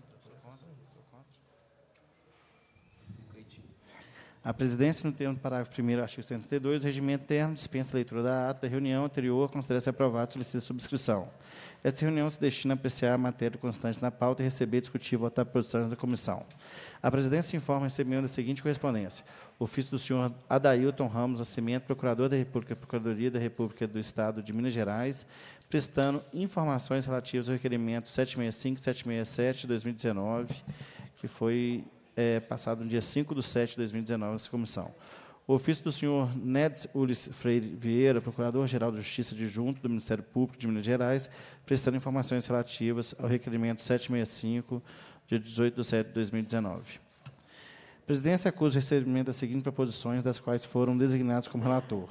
contra, sou contra, sou contra. Cretino. A presidência, no termo do parágrafo 1 artigo 132 do regimento interno, dispensa a leitura da ata da reunião anterior, considera-se aprovado, solicita subscrição. Essa reunião se destina a apreciar a matéria constante na pauta e receber e discutir e votar posições da comissão. A presidência informa recebendo da seguinte correspondência. Ofício do senhor Adailton Ramos Nascimento, procurador da República, Procuradoria da República do Estado de Minas Gerais, prestando informações relativas ao requerimento 765 767 2019, que foi é, passado no dia 5 de setembro de 2019, nessa comissão. O ofício do senhor Nedes Ulisses Freire Vieira, Procurador-Geral de Justiça Adjunto do Ministério Público de Minas Gerais, prestando informações relativas ao requerimento 765, dia 18 de setembro de 2019. A presidência acusa o recebimento das seguintes proposições, das quais foram designados como relator.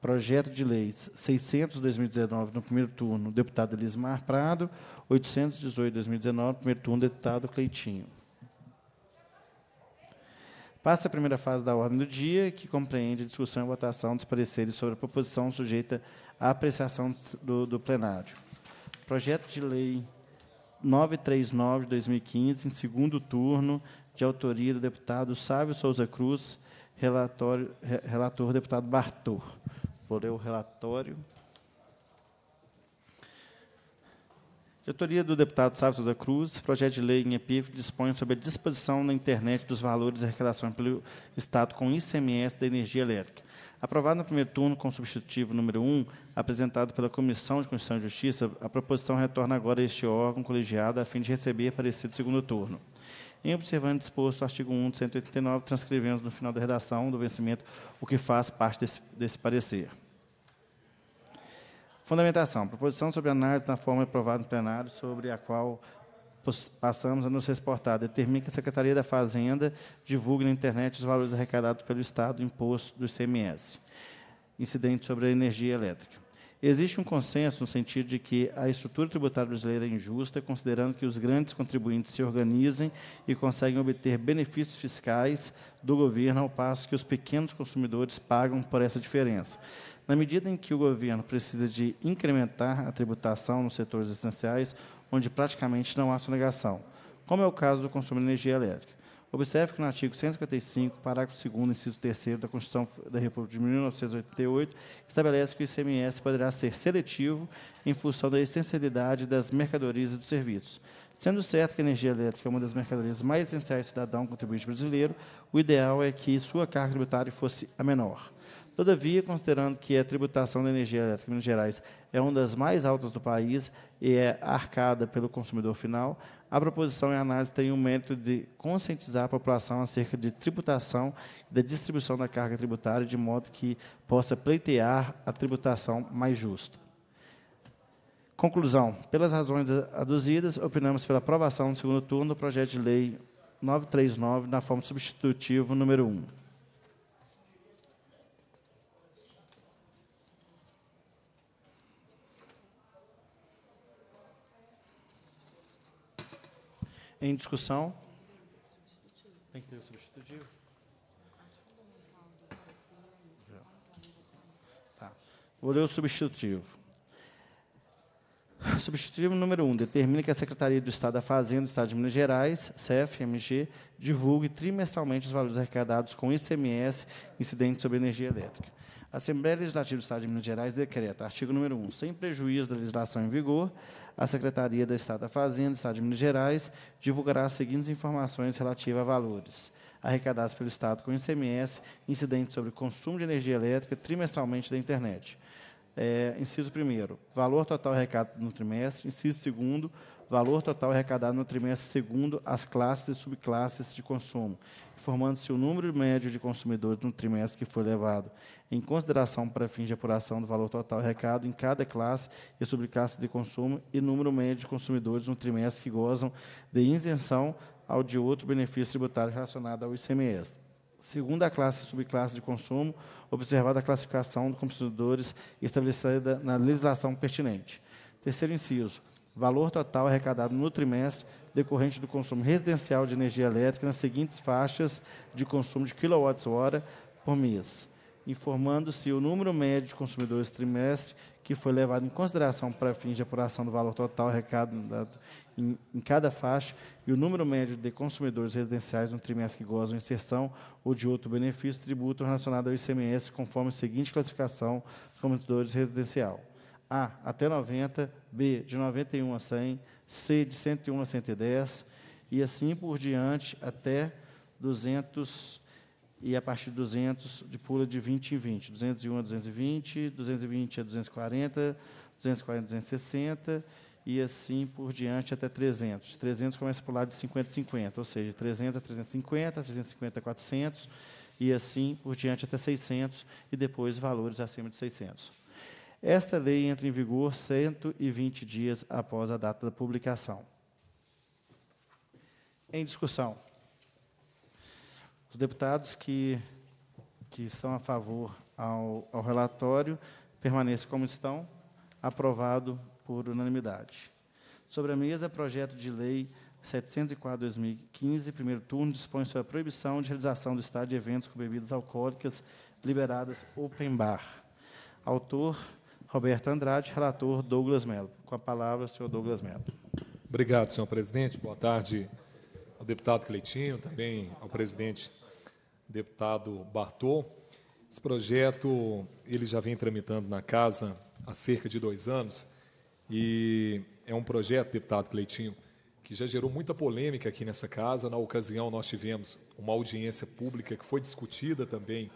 Projeto de Leis 600-2019, no primeiro turno, deputado Elismar Prado, 818-2019, primeiro turno, deputado Cleitinho. Passa a primeira fase da ordem do dia, que compreende a discussão e votação dos pareceres sobre a proposição sujeita à apreciação do, do plenário. Projeto de lei 939 de 2015, em segundo turno, de autoria do deputado Sávio Souza Cruz, relatório, relator deputado Bartor. Vou ler o relatório. A autoria do deputado Sábio da Cruz, projeto de lei em epígrafe dispõe sobre a disposição na internet dos valores e arrecadação pelo Estado com ICMS da energia elétrica. Aprovado no primeiro turno com o substitutivo número 1, apresentado pela Comissão de Constituição e Justiça, a proposição retorna agora a este órgão colegiado a fim de receber parecer do segundo turno. Em observando disposto o artigo 1 do 189, transcrevemos no final da redação do vencimento o que faz parte desse, desse parecer. Fundamentação. Proposição sobre análise da forma aprovada no plenário, sobre a qual passamos a nos reportar. Determina que a Secretaria da Fazenda divulgue na internet os valores arrecadados pelo Estado, imposto do ICMS. Incidente sobre a energia elétrica. Existe um consenso no sentido de que a estrutura tributária brasileira é injusta, considerando que os grandes contribuintes se organizem e conseguem obter benefícios fiscais do governo, ao passo que os pequenos consumidores pagam por essa diferença. Na medida em que o governo precisa de incrementar a tributação nos setores essenciais, onde praticamente não há sonegação, como é o caso do consumo de energia elétrica. Observe que no artigo 155, parágrafo 2 inciso 3 da Constituição da República de 1988, estabelece que o ICMS poderá ser seletivo em função da essencialidade das mercadorias e dos serviços. Sendo certo que a energia elétrica é uma das mercadorias mais essenciais do cidadão contribuinte brasileiro, o ideal é que sua carga tributária fosse a menor. Todavia, considerando que a tributação da energia elétrica em Minas Gerais é uma das mais altas do país e é arcada pelo consumidor final, a proposição e a análise têm o mérito de conscientizar a população acerca de tributação e da distribuição da carga tributária, de modo que possa pleitear a tributação mais justa. Conclusão. Pelas razões aduzidas, opinamos pela aprovação no segundo turno do projeto de lei 939, na forma substitutivo número 1. Em discussão? Tem que ter o substitutivo? Tá. Vou ler o substitutivo. Substitutivo número 1. Um, determina que a Secretaria do Estado da Fazenda do Estado de Minas Gerais, CEF, divulgue trimestralmente os valores arrecadados com ICMS incidentes sobre energia elétrica. A Assembleia Legislativa do Estado de Minas Gerais decreta, artigo número 1, sem prejuízo da legislação em vigor, a Secretaria do Estado da Fazenda do Estado de Minas Gerais divulgará as seguintes informações relativas a valores arrecadados pelo Estado com ICMS incidentes sobre consumo de energia elétrica trimestralmente da internet é, inciso primeiro, valor total arrecadado no trimestre. Inciso segundo, valor total arrecadado no trimestre segundo as classes e subclasses de consumo, informando-se o número médio de consumidores no trimestre que foi levado em consideração para fins de apuração do valor total arrecado em cada classe e subclasse de consumo e número médio de consumidores no trimestre que gozam de isenção ao de outro benefício tributário relacionado ao ICMS segunda classe e subclasse de consumo, observada a classificação dos consumidores estabelecida na legislação pertinente. Terceiro inciso, valor total arrecadado no trimestre decorrente do consumo residencial de energia elétrica nas seguintes faixas de consumo de quilowatts-hora por mês informando-se o número médio de consumidores trimestre que foi levado em consideração para fins de apuração do valor total arrecadado em, em, cada faixa e o número médio de consumidores residenciais no trimestre que gozam de inserção ou de outro benefício tributo relacionado ao ICMS, conforme a seguinte classificação dos consumidores residencial. A, até 90, B, de 91 a 100, C, de 101 a 110, e assim por diante até 200 e a partir de 200 de pula de 20 em 20, 201 a 220, 220 a 240, 240 a 260 e assim por diante até 300. 300 começa a pular de 50 a 50, ou seja, 300 a 350, 350 a 400 e assim por diante até 600 e depois valores acima de 600. Esta lei entra em vigor 120 dias após a data da publicação. Em discussão. Os deputados que, que são a favor ao, ao relatório permaneçam como estão, aprovado por unanimidade. Sobre a mesa, projeto de lei 704-2015, primeiro turno, dispõe sobre a proibição de realização do estado de eventos com bebidas alcoólicas liberadas open bar. Autor, Roberto Andrade, relator, Douglas Melo. Com a palavra, senhor Douglas Melo. Obrigado, senhor presidente. Boa tarde ao deputado Cleitinho, também ao presidente deputado Bartô. Esse projeto ele já vem tramitando na casa há cerca de dois anos e é um projeto, deputado Cleitinho, que já gerou muita polêmica aqui nessa casa. Na ocasião, nós tivemos uma audiência pública que foi discutida também,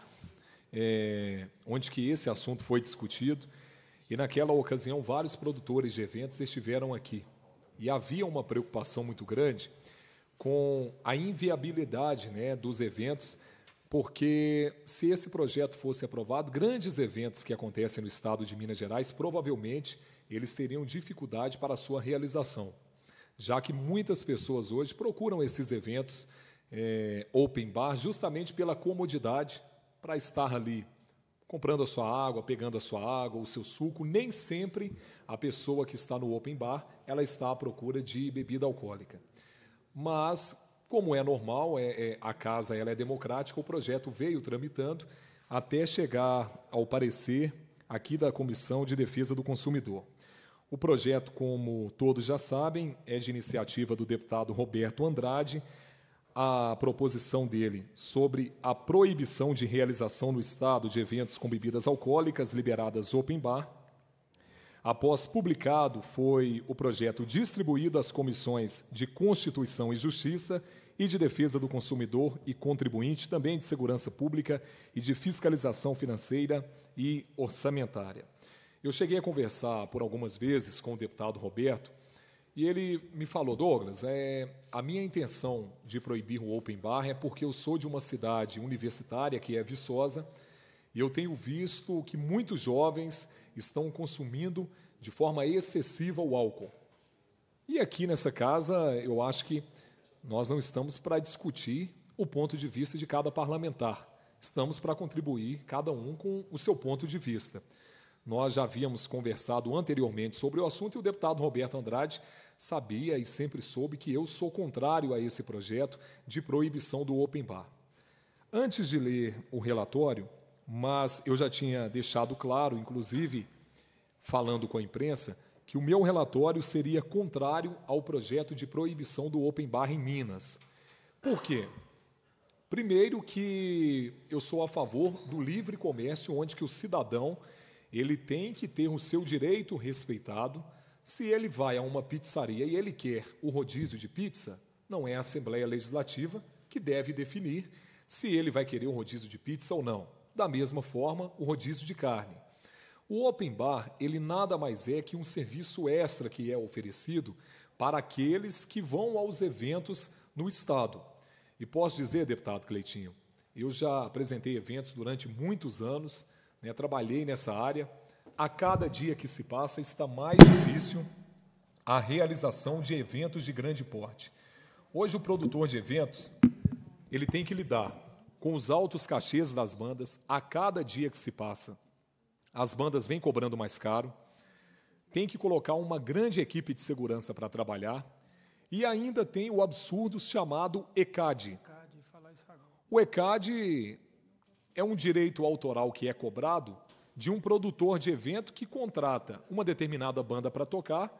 é, onde que esse assunto foi discutido. E naquela ocasião, vários produtores de eventos estiveram aqui. E havia uma preocupação muito grande com a inviabilidade né, dos eventos, porque se esse projeto fosse aprovado, grandes eventos que acontecem no estado de Minas Gerais provavelmente eles teriam dificuldade para a sua realização, já que muitas pessoas hoje procuram esses eventos é, open bar justamente pela comodidade para estar ali comprando a sua água, pegando a sua água, o seu suco. Nem sempre a pessoa que está no open bar ela está à procura de bebida alcoólica mas, como é normal, é, é, a casa ela é democrática, o projeto veio tramitando até chegar ao parecer aqui da Comissão de Defesa do Consumidor. O projeto, como todos já sabem, é de iniciativa do deputado Roberto Andrade. A proposição dele sobre a proibição de realização no Estado de eventos com bebidas alcoólicas liberadas open bar Após publicado, foi o projeto distribuído às comissões de Constituição e Justiça e de Defesa do Consumidor e Contribuinte, também de Segurança Pública e de Fiscalização Financeira e Orçamentária. Eu cheguei a conversar por algumas vezes com o deputado Roberto e ele me falou: Douglas, é, a minha intenção de proibir o Open Bar é porque eu sou de uma cidade universitária que é Viçosa e eu tenho visto que muitos jovens estão consumindo de forma excessiva o álcool. E aqui nessa casa, eu acho que nós não estamos para discutir o ponto de vista de cada parlamentar. Estamos para contribuir, cada um com o seu ponto de vista. Nós já havíamos conversado anteriormente sobre o assunto e o deputado Roberto Andrade sabia e sempre soube que eu sou contrário a esse projeto de proibição do open bar. Antes de ler o relatório, mas eu já tinha deixado claro, inclusive falando com a imprensa, que o meu relatório seria contrário ao projeto de proibição do open bar em Minas. Por quê? Primeiro que eu sou a favor do livre comércio, onde que o cidadão ele tem que ter o seu direito respeitado. Se ele vai a uma pizzaria e ele quer o rodízio de pizza, não é a Assembleia Legislativa que deve definir se ele vai querer um rodízio de pizza ou não da mesma forma o rodízio de carne. O open bar, ele nada mais é que um serviço extra que é oferecido para aqueles que vão aos eventos no estado. E posso dizer, deputado Cleitinho, eu já apresentei eventos durante muitos anos, né, trabalhei nessa área. A cada dia que se passa está mais difícil a realização de eventos de grande porte. Hoje o produtor de eventos, ele tem que lidar com os altos cachês das bandas a cada dia que se passa. As bandas vêm cobrando mais caro, tem que colocar uma grande equipe de segurança para trabalhar e ainda tem o absurdo chamado ECAD. O ECAD é um direito autoral que é cobrado de um produtor de evento que contrata uma determinada banda para tocar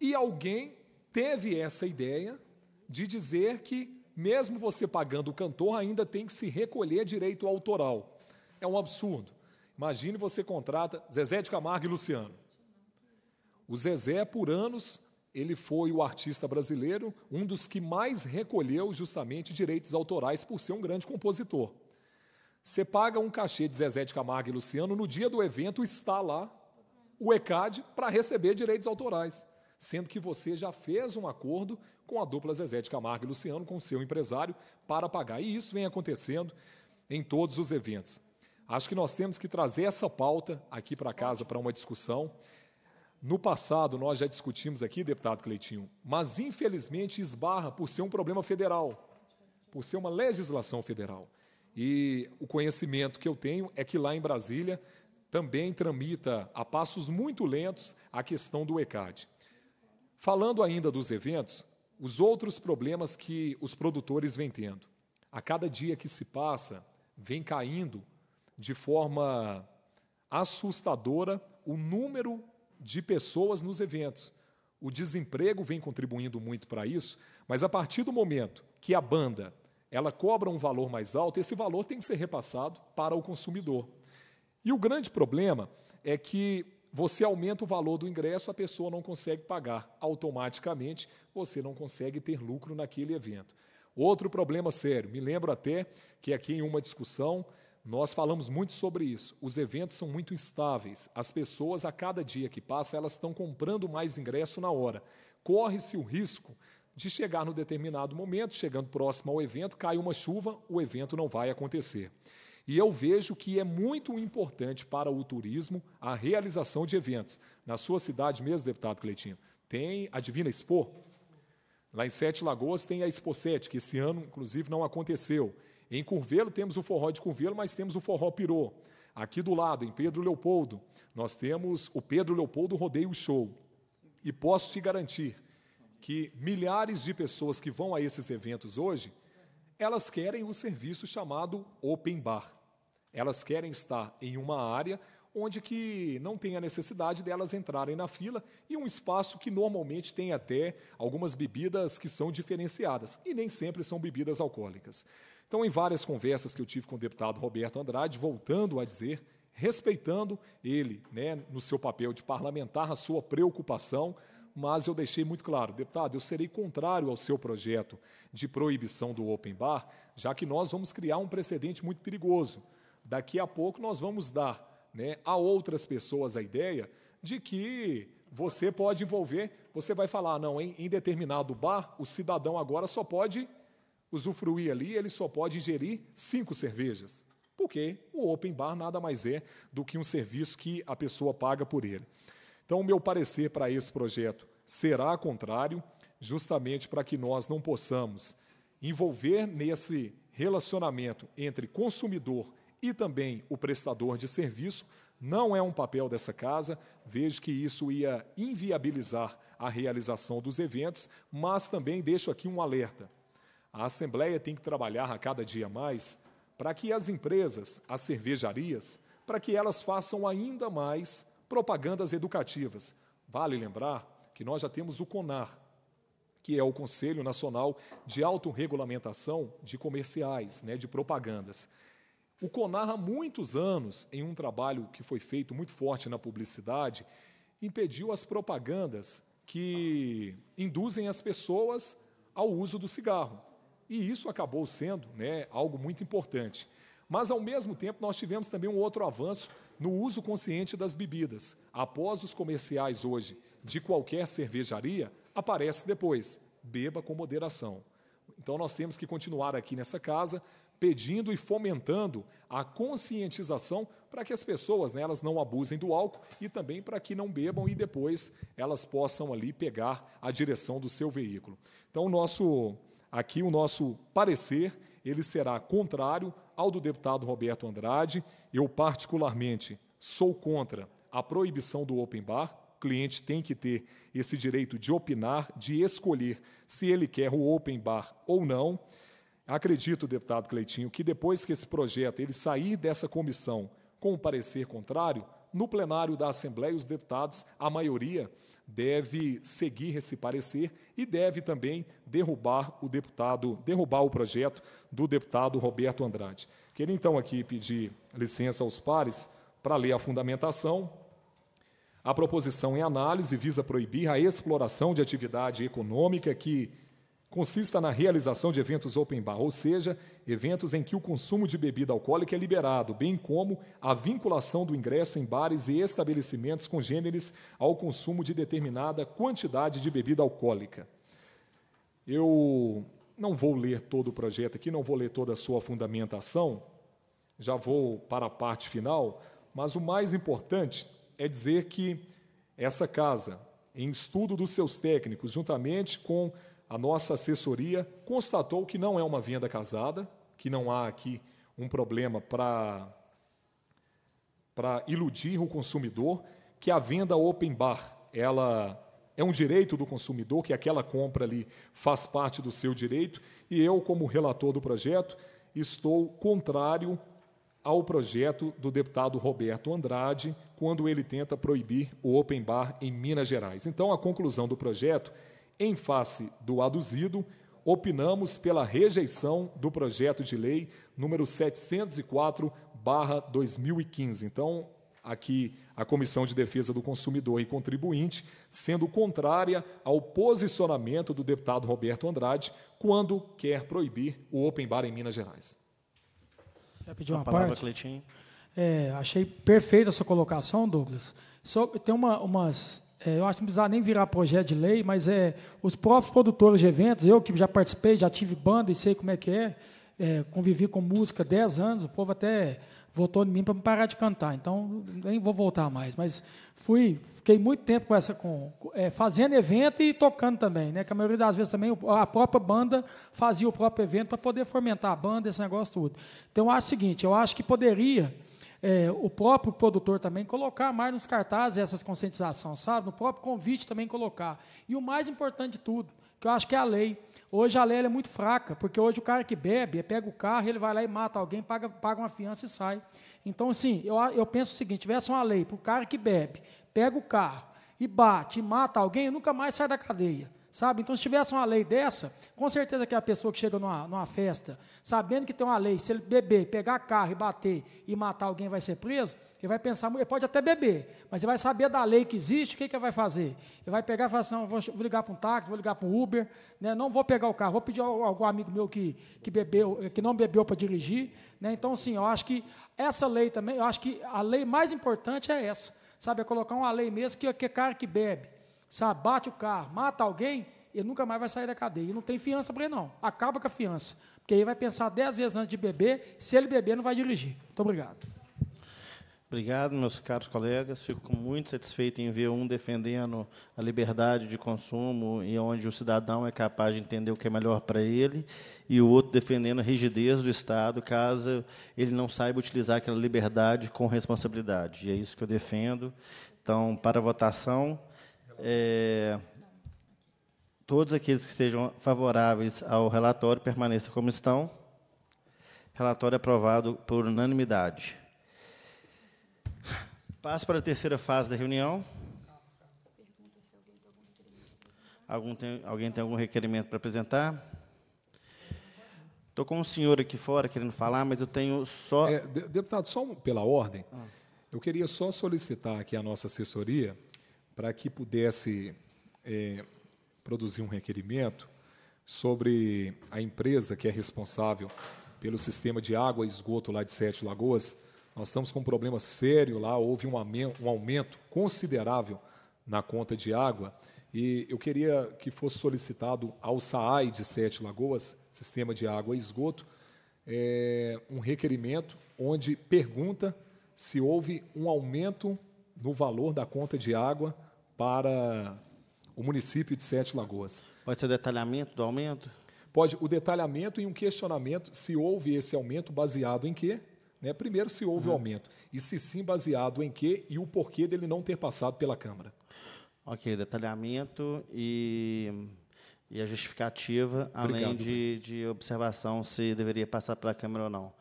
e alguém teve essa ideia de dizer que mesmo você pagando o cantor, ainda tem que se recolher direito autoral. É um absurdo. Imagine você contrata Zezé de Camargo e Luciano. O Zezé, por anos, ele foi o artista brasileiro, um dos que mais recolheu justamente direitos autorais por ser um grande compositor. Você paga um cachê de Zezé de Camargo e Luciano, no dia do evento está lá o ECAD para receber direitos autorais, sendo que você já fez um acordo com a dupla Zezé de Camargo e Luciano, com seu empresário, para pagar. E isso vem acontecendo em todos os eventos. Acho que nós temos que trazer essa pauta aqui para casa para uma discussão. No passado, nós já discutimos aqui, deputado Cleitinho, mas infelizmente esbarra por ser um problema federal, por ser uma legislação federal. E o conhecimento que eu tenho é que lá em Brasília também tramita a passos muito lentos a questão do ECAD. Falando ainda dos eventos, os outros problemas que os produtores vêm tendo. A cada dia que se passa, vem caindo de forma assustadora o número de pessoas nos eventos. O desemprego vem contribuindo muito para isso, mas a partir do momento que a banda ela cobra um valor mais alto, esse valor tem que ser repassado para o consumidor. E o grande problema é que você aumenta o valor do ingresso, a pessoa não consegue pagar. Automaticamente, você não consegue ter lucro naquele evento. Outro problema sério, me lembro até que aqui em uma discussão nós falamos muito sobre isso. Os eventos são muito instáveis. As pessoas, a cada dia que passa, elas estão comprando mais ingresso na hora. Corre-se o risco de chegar no determinado momento, chegando próximo ao evento, cai uma chuva, o evento não vai acontecer. E eu vejo que é muito importante para o turismo a realização de eventos. Na sua cidade mesmo, deputado Cleitinho, tem a Divina Expo. Lá em Sete Lagoas tem a Expo 7, que esse ano, inclusive, não aconteceu. Em Curvelo temos o forró de Curvelo, mas temos o forró Pirô. Aqui do lado, em Pedro Leopoldo, nós temos o Pedro Leopoldo Rodeio Show. E posso te garantir que milhares de pessoas que vão a esses eventos hoje, elas querem o serviço chamado Open Bar. Elas querem estar em uma área onde que não tem a necessidade delas entrarem na fila e um espaço que normalmente tem até algumas bebidas que são diferenciadas e nem sempre são bebidas alcoólicas. Então, em várias conversas que eu tive com o deputado Roberto Andrade, voltando a dizer, respeitando ele, né, no seu papel de parlamentar, a sua preocupação, mas eu deixei muito claro, deputado, eu serei contrário ao seu projeto de proibição do open bar, já que nós vamos criar um precedente muito perigoso daqui a pouco nós vamos dar né, a outras pessoas a ideia de que você pode envolver, você vai falar, ah, não, em, em determinado bar, o cidadão agora só pode usufruir ali, ele só pode ingerir cinco cervejas. Porque o open bar nada mais é do que um serviço que a pessoa paga por ele. Então, o meu parecer para esse projeto será contrário, justamente para que nós não possamos envolver nesse relacionamento entre consumidor e também o prestador de serviço, não é um papel dessa casa, vejo que isso ia inviabilizar a realização dos eventos, mas também deixo aqui um alerta. A Assembleia tem que trabalhar a cada dia mais para que as empresas, as cervejarias, para que elas façam ainda mais propagandas educativas. Vale lembrar que nós já temos o CONAR, que é o Conselho Nacional de Autorregulamentação de Comerciais, né, de Propagandas. O Conar, há muitos anos, em um trabalho que foi feito muito forte na publicidade, impediu as propagandas que induzem as pessoas ao uso do cigarro. E isso acabou sendo né, algo muito importante. Mas, ao mesmo tempo, nós tivemos também um outro avanço no uso consciente das bebidas. Após os comerciais hoje de qualquer cervejaria, aparece depois: beba com moderação. Então, nós temos que continuar aqui nessa casa pedindo e fomentando a conscientização para que as pessoas né, elas não abusem do álcool e também para que não bebam e depois elas possam ali pegar a direção do seu veículo. Então, nosso, aqui o nosso parecer ele será contrário ao do deputado Roberto Andrade. Eu, particularmente, sou contra a proibição do open bar. O cliente tem que ter esse direito de opinar, de escolher se ele quer o open bar ou não. Acredito, deputado Cleitinho, que depois que esse projeto ele sair dessa comissão com o um parecer contrário, no plenário da Assembleia, os deputados, a maioria, deve seguir esse parecer e deve também derrubar o deputado, derrubar o projeto do deputado Roberto Andrade. Queria então aqui pedir licença aos pares para ler a fundamentação. A proposição em análise visa proibir a exploração de atividade econômica que consista na realização de eventos open bar, ou seja, eventos em que o consumo de bebida alcoólica é liberado, bem como a vinculação do ingresso em bares e estabelecimentos congêneres ao consumo de determinada quantidade de bebida alcoólica. Eu não vou ler todo o projeto aqui, não vou ler toda a sua fundamentação, já vou para a parte final, mas o mais importante é dizer que essa casa, em estudo dos seus técnicos, juntamente com a nossa assessoria constatou que não é uma venda casada, que não há aqui um problema para para iludir o consumidor, que a venda open bar, ela é um direito do consumidor, que aquela compra ali faz parte do seu direito, e eu, como relator do projeto, estou contrário ao projeto do deputado Roberto Andrade, quando ele tenta proibir o open bar em Minas Gerais. Então, a conclusão do projeto em face do aduzido, opinamos pela rejeição do projeto de lei número 704/2015. Então, aqui a Comissão de Defesa do Consumidor e Contribuinte, sendo contrária ao posicionamento do deputado Roberto Andrade quando quer proibir o open bar em Minas Gerais. Já pediu uma a palavra, parte? Cleitinho. É, achei perfeita a sua colocação, Douglas. Só tem uma, umas é, eu acho que não precisava nem virar projeto de lei, mas é, os próprios produtores de eventos, eu que já participei, já tive banda e sei como é que é, é convivi com música 10 anos, o povo até votou em mim para parar de cantar, então nem vou voltar mais, mas fui, fiquei muito tempo com essa, com, é, fazendo evento e tocando também, né, que a maioria das vezes também a própria banda fazia o próprio evento para poder fomentar a banda, esse negócio tudo. Então, eu acho o seguinte, eu acho que poderia é, o próprio produtor também colocar mais nos cartazes essas conscientizações, sabe? No próprio convite também colocar. E o mais importante de tudo, que eu acho que é a lei. Hoje a lei é muito fraca, porque hoje o cara que bebe, pega o carro, ele vai lá e mata alguém, paga, paga uma fiança e sai. Então, assim, eu, eu penso o seguinte: tivesse uma lei para o cara que bebe, pega o carro e bate e mata alguém, nunca mais sai da cadeia. Sabe? Então, se tivesse uma lei dessa, com certeza que a pessoa que chega numa, numa festa, sabendo que tem uma lei, se ele beber, pegar carro e bater e matar alguém, vai ser preso, ele vai pensar, ele pode até beber, mas ele vai saber da lei que existe, o que, que ele vai fazer? Ele vai pegar e falar assim, vou, ligar para um táxi, vou ligar para um Uber, né? não vou pegar o carro, vou pedir a algum amigo meu que, que, bebeu, que não bebeu para dirigir. Né? Então, assim eu acho que essa lei também, eu acho que a lei mais importante é essa, sabe? É colocar uma lei mesmo que, que é cara que bebe, sabe, bate o carro, mata alguém, ele nunca mais vai sair da cadeia. E não tem fiança para ele, não. Acaba com a fiança. Porque aí vai pensar dez vezes antes de beber, se ele beber, não vai dirigir. Muito obrigado. Obrigado, meus caros colegas. Fico muito satisfeito em ver um defendendo a liberdade de consumo e onde o cidadão é capaz de entender o que é melhor para ele, e o outro defendendo a rigidez do Estado caso ele não saiba utilizar aquela liberdade com responsabilidade. E é isso que eu defendo. Então, para a votação, é, todos aqueles que estejam favoráveis ao relatório permaneçam como estão. Relatório aprovado por unanimidade. Passo para a terceira fase da reunião. Algum tem, alguém tem algum requerimento para apresentar? Estou com um senhor aqui fora querendo falar, mas eu tenho só. É, deputado, só pela ordem, ah. eu queria só solicitar aqui a nossa assessoria para que pudesse é, produzir um requerimento sobre a empresa que é responsável pelo sistema de água e esgoto lá de Sete Lagoas. Nós estamos com um problema sério lá, houve um aumento considerável na conta de água e eu queria que fosse solicitado ao SAAI de Sete Lagoas, Sistema de Água e Esgoto, é, um requerimento onde pergunta se houve um aumento no valor da conta de água para o município de Sete Lagoas. Pode ser detalhamento do aumento? Pode, o detalhamento e um questionamento se houve esse aumento baseado em quê? Né? Primeiro, se houve o uhum. um aumento. E se sim, baseado em quê e o porquê dele não ter passado pela Câmara. Ok, detalhamento e, e a justificativa, Obrigado, além de, de, observação se deveria passar pela Câmara ou não.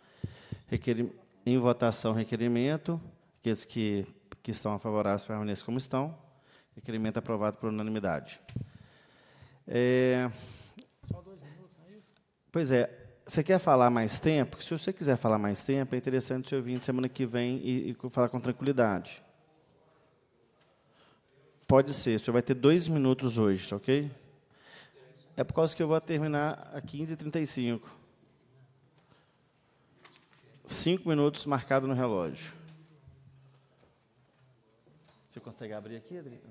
em votação, requerimento. Aqueles que que estão favoráveis permaneçam como estão. Requerimento aprovado por unanimidade. É... Só dois minutos, não é isso? Pois é. Você quer falar mais tempo? Se você quiser falar mais tempo, é interessante você vir semana que vem e, e falar com tranquilidade. Pode ser. O senhor vai ter dois minutos hoje, tá ok? É por causa que eu vou terminar a 15h35. Cinco minutos marcado no relógio. Você consegue abrir aqui, Adri?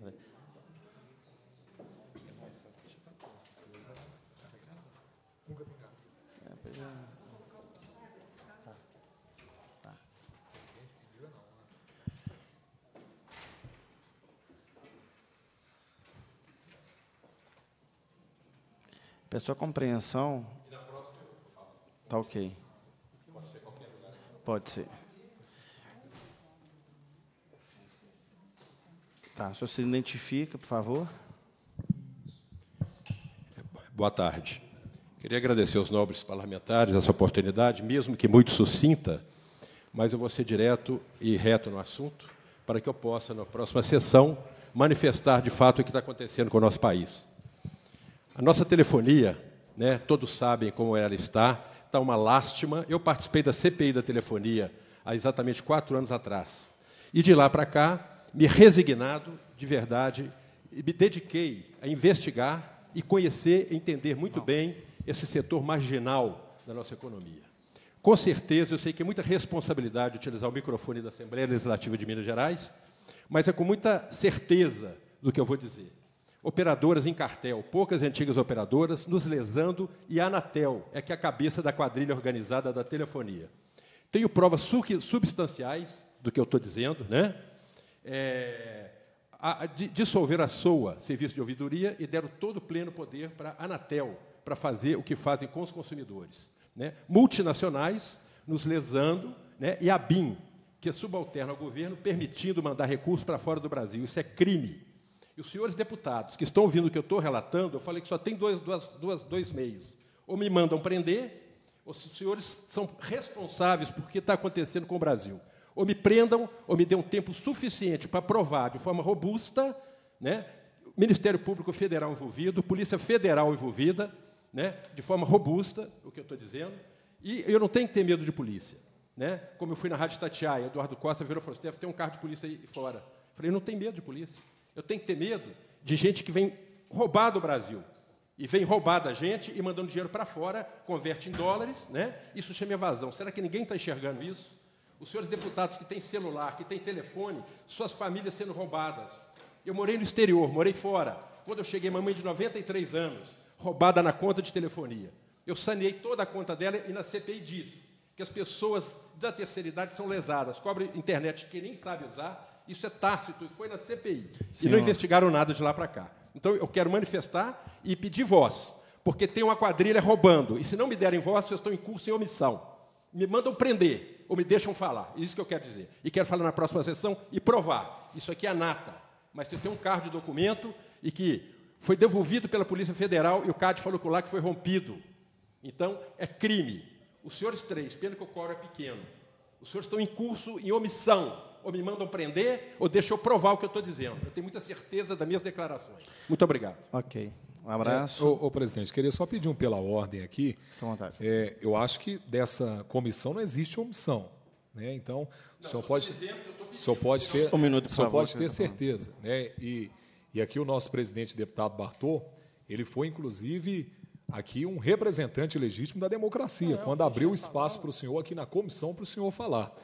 É, pois é. Tá. Tá. Pessoa compreensão. Tá ok. Pode ser. Tá, o senhor se identifica, por favor. Boa tarde. Queria agradecer aos nobres parlamentares essa oportunidade, mesmo que muito sucinta, mas eu vou ser direto e reto no assunto, para que eu possa, na próxima sessão, manifestar de fato o que está acontecendo com o nosso país. A nossa telefonia, né, todos sabem como ela está, está uma lástima. Eu participei da CPI da telefonia há exatamente quatro anos atrás. E de lá para cá, me resignado de verdade e me dediquei a investigar e conhecer, entender muito bem esse setor marginal da nossa economia. Com certeza, eu sei que é muita responsabilidade utilizar o microfone da Assembleia Legislativa de Minas Gerais, mas é com muita certeza do que eu vou dizer. Operadoras em cartel, poucas antigas operadoras, nos lesando, e a Anatel é que é a cabeça da quadrilha organizada da telefonia. Tenho provas substanciais do que eu estou dizendo, né? é, a, a, de, dissolver a SOA, Serviço de Ouvidoria, e deram todo o pleno poder para a Anatel, para fazer o que fazem com os consumidores. Né? Multinacionais nos lesando, né? e a BIM, que é subalterna ao governo, permitindo mandar recursos para fora do Brasil. Isso é crime. E os senhores deputados que estão ouvindo o que eu estou relatando, eu falei que só tem dois, duas, duas, dois meios. Ou me mandam prender, ou se os senhores são responsáveis por o que está acontecendo com o Brasil ou me prendam, ou me dê um tempo suficiente para provar de forma robusta, né, Ministério Público Federal envolvido, Polícia Federal envolvida, né, de forma robusta, o que eu estou dizendo, e eu não tenho que ter medo de polícia. Né? Como eu fui na Rádio Tatiaia, Eduardo Costa virou e falou: assim, deve ter um carro de polícia aí fora. Eu falei: eu não tenho medo de polícia. Eu tenho que ter medo de gente que vem roubar do Brasil. E vem roubar da gente e mandando dinheiro para fora, converte em dólares, né? Isso chama evasão. Será que ninguém está enxergando isso? Os senhores deputados que têm celular, que têm telefone, suas famílias sendo roubadas. Eu morei no exterior, morei fora. Quando eu cheguei, mamãe de 93 anos, roubada na conta de telefonia. Eu saneei toda a conta dela e na CPI diz que as pessoas da terceira idade são lesadas, cobrem internet que nem sabe usar, isso é tácito e foi na CPI. Senhor. E não investigaram nada de lá para cá. Então eu quero manifestar e pedir voz, porque tem uma quadrilha roubando, e se não me derem voz, vocês estão em curso em omissão me mandam prender ou me deixam falar. Isso que eu quero dizer. E quero falar na próxima sessão e provar. Isso aqui é a nata. Mas eu tenho um carro de documento e que foi devolvido pela Polícia Federal e o CAD falou que lá que foi rompido. Então, é crime. Os senhores três, pena que o coro é pequeno, os senhores estão em curso em omissão. Ou me mandam prender, ou deixam eu provar o que eu estou dizendo. Eu tenho muita certeza das minhas declarações. Muito obrigado. Ok. Um abraço. É, ô, presidente, queria só pedir um pela ordem aqui. Com vontade. É, eu acho que dessa comissão não existe omissão. Né? Então, não, o senhor pode, senhor pode ter, um minuto, senhor favor, pode ter certeza. Né? E, e aqui o nosso presidente, deputado Bartô, ele foi, inclusive, aqui um representante legítimo da democracia, é, quando abriu espaço tá para o senhor aqui na comissão para o senhor falar.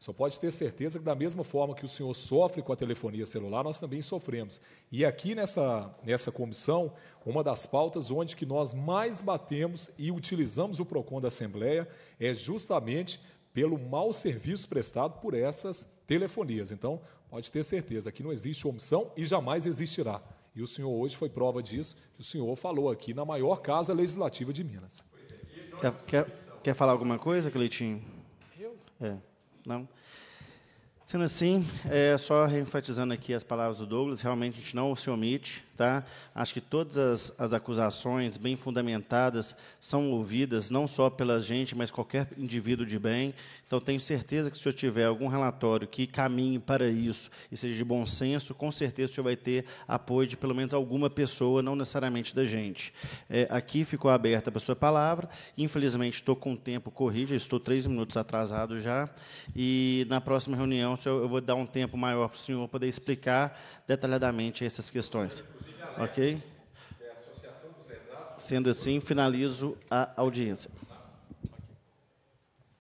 Só pode ter certeza que, da mesma forma que o senhor sofre com a telefonia celular, nós também sofremos. E aqui nessa, nessa comissão, uma das pautas onde que nós mais batemos e utilizamos o PROCON da Assembleia é justamente pelo mau serviço prestado por essas telefonias. Então, pode ter certeza que não existe omissão e jamais existirá. E o senhor hoje foi prova disso, que o senhor falou aqui na maior casa legislativa de Minas. Quer, quer, quer falar alguma coisa, Cleitinho? Eu? É. Não? Sendo assim, é, só reenfatizando aqui as palavras do Douglas, realmente a gente não se omite tá? Acho que todas as, as, acusações bem fundamentadas são ouvidas, não só pela gente, mas qualquer indivíduo de bem. Então, tenho certeza que se eu tiver algum relatório que caminhe para isso e seja de bom senso, com certeza o senhor vai ter apoio de pelo menos alguma pessoa, não necessariamente da gente. É, aqui ficou aberta a sua palavra. Infelizmente, estou com o tempo corrido, estou três minutos atrasado já. E na próxima reunião, senhor, eu vou dar um tempo maior para o senhor poder explicar detalhadamente essas questões. Ok? É Sendo assim, finalizo a audiência.